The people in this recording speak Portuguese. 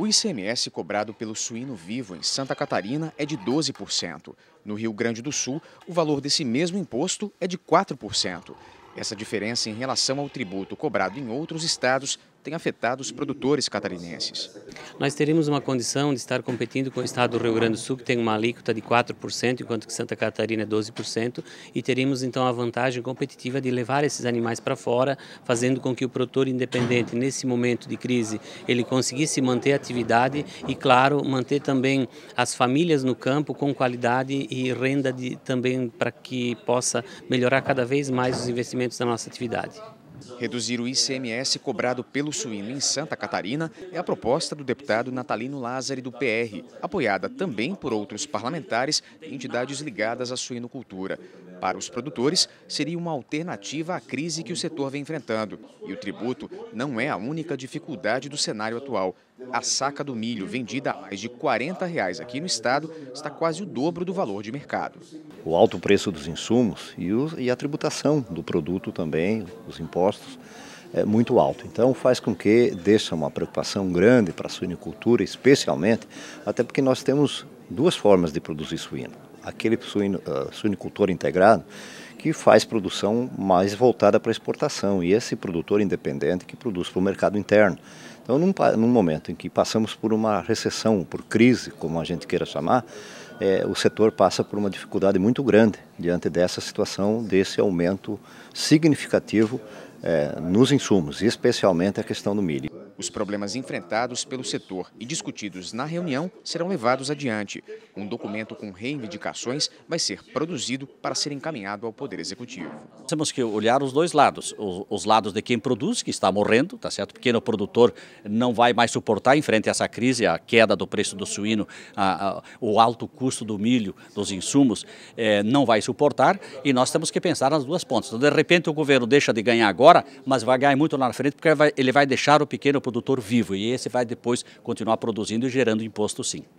O ICMS cobrado pelo suíno vivo em Santa Catarina é de 12%. No Rio Grande do Sul, o valor desse mesmo imposto é de 4%. Essa diferença em relação ao tributo cobrado em outros estados tem afetado os produtores catarinenses. Nós teremos uma condição de estar competindo com o estado do Rio Grande do Sul, que tem uma alíquota de 4%, enquanto que Santa Catarina é 12%, e teremos então a vantagem competitiva de levar esses animais para fora, fazendo com que o produtor independente, nesse momento de crise, ele conseguisse manter a atividade e, claro, manter também as famílias no campo com qualidade e renda de, também para que possa melhorar cada vez mais os investimentos da nossa atividade. Reduzir o ICMS cobrado pelo suíno em Santa Catarina é a proposta do deputado Natalino Lázari do PR, apoiada também por outros parlamentares e entidades ligadas à suinocultura. Para os produtores, seria uma alternativa à crise que o setor vem enfrentando. E o tributo não é a única dificuldade do cenário atual. A saca do milho, vendida a mais de R$ 40 reais aqui no estado, está quase o dobro do valor de mercado. O alto preço dos insumos e, e a tributação do produto também, os impostos, é muito alto. Então faz com que deixa uma preocupação grande para a suinicultura, especialmente, até porque nós temos duas formas de produzir suíno. Aquele suino, uh, ah, suinicultor integrado, que faz produção mais voltada para exportação, e esse produtor independente que produz para o mercado interno. Então, num, num, momento em que passamos por uma recessão, por crise, como a gente queira chamar, é, o setor passa por uma dificuldade muito grande diante dessa situação, desse aumento significativo é, nos insumos, especialmente a questão do milho. Os problemas enfrentados pelo setor e discutidos na reunião serão levados adiante. Um documento com reivindicações vai ser produzido para ser encaminhado ao Poder Executivo. Temos que olhar os dois lados. Os lados de quem produz, que está morrendo, tá certo? O pequeno produtor não vai mais suportar em frente a essa crise, a queda do preço do suíno, a, a, o alto custo do milho, dos insumos, é, não vai suportar. E nós temos que pensar nas duas pontas. de repente, o governo deixa de ganhar agora, mas vai ganhar muito lá na frente, porque ele vai deixar o pequeno produtor produtor vivo e esse vai depois continuar produzindo e gerando imposto sim.